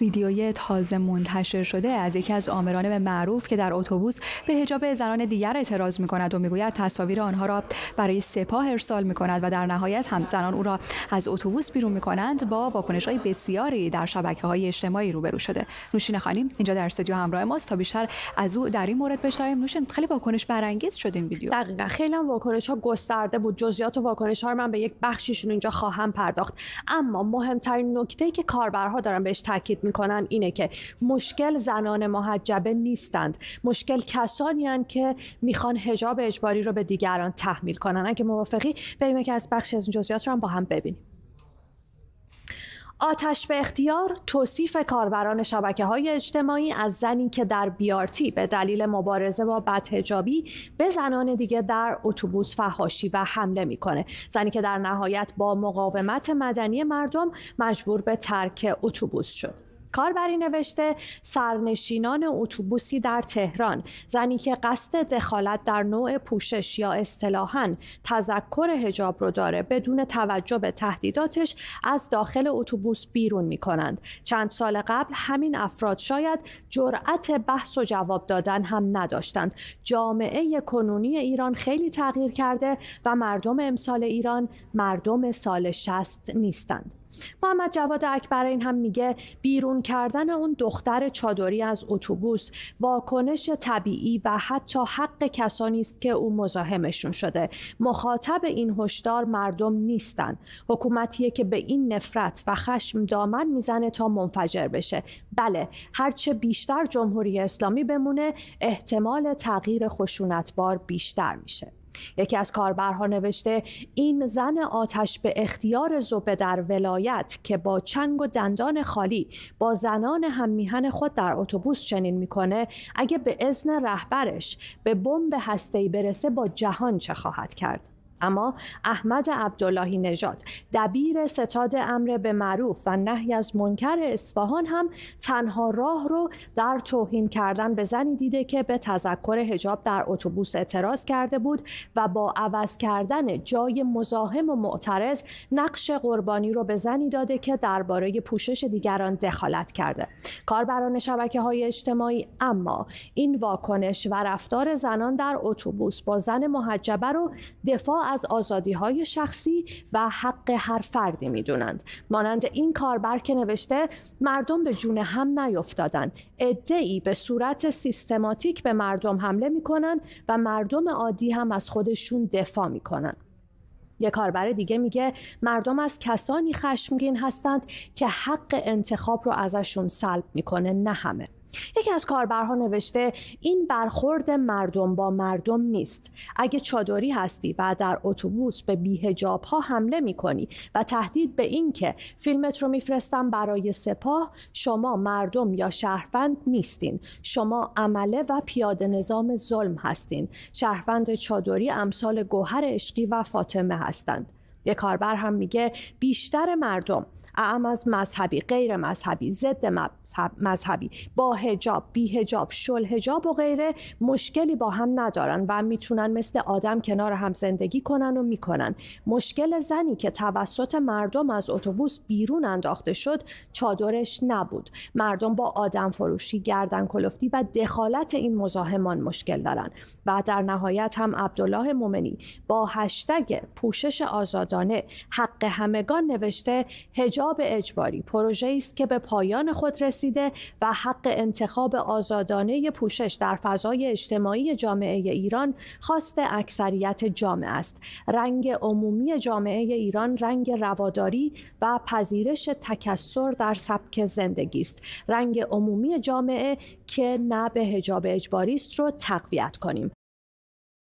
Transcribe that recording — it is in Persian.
ویدیوی تازه منتشر شده از یکی از آمران معروف که در اتوبوس به حجاب زنان دیگر اعتراض می کند و میگوید تصاویر آنها را برای سپاه ارسال می کند و در نهایت هم زنان او را از اتوبوس بیرون می کنند با واکنش های بسیاری در شبکه های اجتماعی روبرو شده نوشین خانیم اینجا در استودیو همراه ماست تا بیشتر از او در این مورد بشنویم نوشین خیلی واکنش برانگیز شد این ویدیو دقیقاً خیلی واکنش ها گسترده بود جزئیات و واکنش ها من به یک بخشیشون اینجا خواهم پرداخت اما مهمترین نکته ای که کاربرها دارن بهش تاکید میکنن اینه که مشکل زنان محجبه نیستند مشکل کسانی هن که میخوان هجاب اجباری رو به دیگران تحمیل کنن اگه موافقی بریم که از بخش از این جزئیات رو هم با هم ببینیم آتش به اختیار توصیف کاربران شبکه های اجتماعی از زنی که در بیارتی به دلیل مبارزه با بدهجابی به زنان دیگه در اتوبوس فهاشی و حمله میکنه زنی که در نهایت با مقاومت مدنی مردم مجبور به ترک اتوبوس شد کاربری نوشته سرنشینان اتوبوسی در تهران زنی که قصد دخالت در نوع پوشش یا اصطلاحا تذکر هجاب رو داره بدون توجه به تهدیداتش از داخل اتوبوس بیرون می کنند. چند سال قبل همین افراد شاید جرأت بحث و جواب دادن هم نداشتند جامعه کنونی ایران خیلی تغییر کرده و مردم امسال ایران مردم سال شست نیستند محمد جواد این هم میگه بیرون کردن اون دختر چادری از اتوبوس واکنش طبیعی و حتی حق کسانی است که او مزاحمشون شده مخاطب این هشدار مردم نیستن حکومتیه که به این نفرت و خشم دامن میزنه تا منفجر بشه بله هرچه بیشتر جمهوری اسلامی بمونه احتمال تغییر خشونتبار بیشتر میشه یکی از کاربرها نوشته این زن آتش به اختیار زبه در ولایت که با چنگ و دندان خالی با زنان هممیهن خود در اتوبوس چنین میکنه اگه به اذن رهبرش به بمب هسته‌ای برسه با جهان چه خواهد کرد اما احمد عبداللهی نژاد دبیر ستاد امر به معروف و نهی از منکر اصفهان هم تنها راه رو در توهین کردن به زنی دیده که به تذکر حجاب در اتوبوس اعتراض کرده بود و با عوض کردن جای مزاحم و معترض نقش قربانی رو به زنی داده که درباره پوشش دیگران دخالت کرده کاربران شبکه های اجتماعی اما این واکنش و رفتار زنان در اتوبوس با زن محجبه رو دفاع از آزادی های شخصی و حق هر فردی میدونند مانند این کاربر که نوشته مردم به جون هم نیفتادن ای به صورت سیستماتیک به مردم حمله میکنن و مردم عادی هم از خودشون دفاع میکنن یه کاربر دیگه میگه مردم از کسانی خشمگین هستند که حق انتخاب رو ازشون سلب میکنه نه همه یکی از کاربرها نوشته این برخورد مردم با مردم نیست اگه چادری هستی و در اتوبوس به بیهجاب ها حمله می کنی و تهدید به این که فیلمت رو میفرستم برای سپاه شما مردم یا شهروند نیستین شما عمله و پیاده نظام ظلم هستین شهروند چادری امثال گوهر عشقی و فاطمه هستند یه کاربر هم میگه بیشتر مردم اعم از مذهبی غیر مذهبی ضد مذهبی با هجاب بی هجاب شل هجاب و غیره مشکلی با هم ندارن و میتونن مثل آدم کنار هم زندگی کنن و میکنن مشکل زنی که توسط مردم از اتوبوس بیرون انداخته شد چادرش نبود مردم با آدم فروشی گردن کلفتی و دخالت این مزاحمان مشکل دارن و در نهایت هم عبدالله مومنی با هشتگ پوشش آزاد حق همگان نوشته هجاب اجباری پروژه است که به پایان خود رسیده و حق انتخاب آزادانه پوشش در فضای اجتماعی جامعه ایران خواست اکثریت جامعه است رنگ عمومی جامعه ایران رنگ رواداری و پذیرش تکسر در سبک زندگی است رنگ عمومی جامعه که نه به هجاب اجباری است رو تقویت کنیم